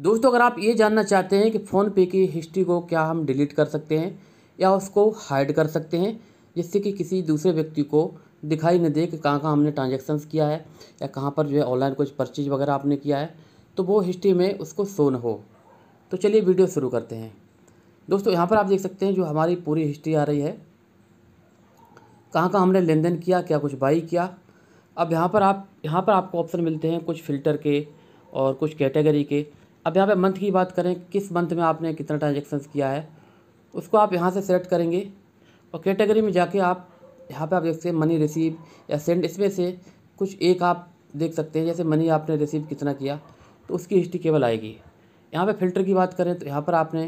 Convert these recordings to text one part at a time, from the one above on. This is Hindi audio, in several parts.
दोस्तों अगर आप ये जानना चाहते हैं कि फ़ोनपे की हिस्ट्री को क्या हम डिलीट कर सकते हैं या उसको हाइड कर सकते हैं जिससे कि किसी दूसरे व्यक्ति को दिखाई न दे कि कहाँ कहाँ हमने ट्रांजेक्शन्स किया है या कहाँ पर जो है ऑनलाइन कुछ परचेज वगैरह आपने किया है तो वो हिस्ट्री में उसको शो न हो तो चलिए वीडियो शुरू करते हैं दोस्तों यहाँ पर आप देख सकते हैं जो हमारी पूरी हिस्ट्री आ रही है कहाँ कहाँ हमने लेन देन किया क्या कुछ बाई किया अब यहाँ पर आप यहाँ पर आपको ऑप्शन मिलते हैं कुछ फ़िल्टर के और कुछ कैटेगरी के अब यहाँ पे मंथ की बात करें किस मंथ में आपने कितना ट्रांजेक्शन किया है उसको आप यहाँ से सेलेक्ट करेंगे और कैटेगरी में जाके आप यहाँ पे आप देख सकते हैं मनी रिसीव या सेंड इसमें से कुछ एक आप देख सकते हैं जैसे मनी आपने रिसीव कितना किया तो उसकी हिस्ट्री केवल आएगी यहाँ पे फिल्टर की बात करें तो यहाँ पर आपने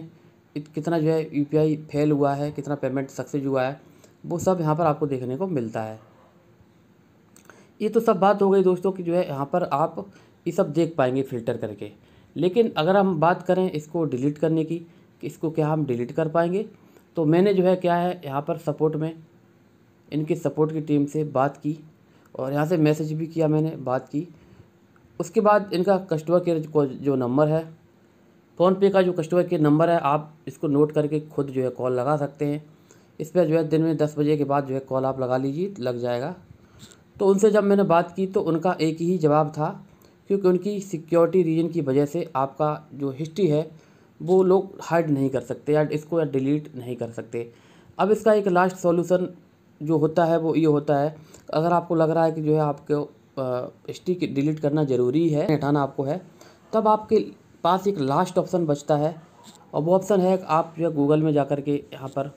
कितना जो है यू फेल हुआ है कितना पेमेंट सक्सेस हुआ है वो सब यहाँ पर आपको देखने को मिलता है ये तो सब बात हो गई दोस्तों कि जो है यहाँ पर आप ये सब देख पाएंगे फ़िल्टर करके लेकिन अगर हम बात करें इसको डिलीट करने की कि इसको क्या हम डिलीट कर पाएंगे तो मैंने जो है क्या है यहाँ पर सपोर्ट में इनके सपोर्ट की टीम से बात की और यहाँ से मैसेज भी किया मैंने बात की उसके बाद इनका कस्टमर केयर को जो नंबर है फ़ोनपे का जो कस्टमर केयर नंबर है आप इसको नोट करके खुद जो है कॉल लगा सकते हैं इस पर जो है दिन में दस बजे के बाद जो है कॉल आप लगा लीजिए लग जाएगा तो उनसे जब मैंने बात की तो उनका एक ही जवाब था क्योंकि उनकी सिक्योरिटी रीजन की वजह से आपका जो हिस्ट्री है वो लोग हाइड नहीं कर सकते या इसको या डिलीट नहीं कर सकते अब इसका एक लास्ट सॉल्यूशन जो होता है वो ये होता है अगर आपको लग रहा है कि जो है आपको हिस्ट्री की डिलीट करना ज़रूरी है हटाना आपको है तब आपके पास एक लास्ट ऑप्शन बचता है और वो ऑप्शन है आप जो है गूगल में जा कर के यहाँ पर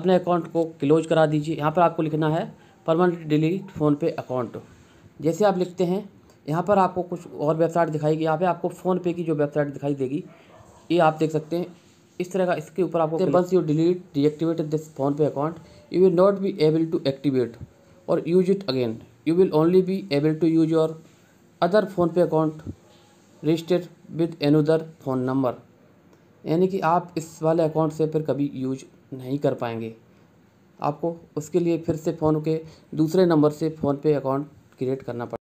अपने अकाउंट को क्लोज करा दीजिए यहाँ पर आपको लिखना है permanent delete PhonePe account जैसे आप लिखते हैं यहाँ पर आपको कुछ और वेबसाइट दिखाएगी यहाँ पे आपको फ़ोनपे की जो वेबसाइट दिखाई देगी ये आप देख सकते हैं इस तरह का इसके ऊपर आपको बस you delete deactivate this PhonePe account you will not be able to activate और use it again you will only be able to use your other PhonePe account registered with another phone number यानी कि आप इस वाले अकाउंट से फिर कभी यूज नहीं कर पाएंगे आपको उसके लिए फिर से फ़ोन के दूसरे नंबर से फ़ोनपे अकाउंट क्रिएट करना पड़ेगा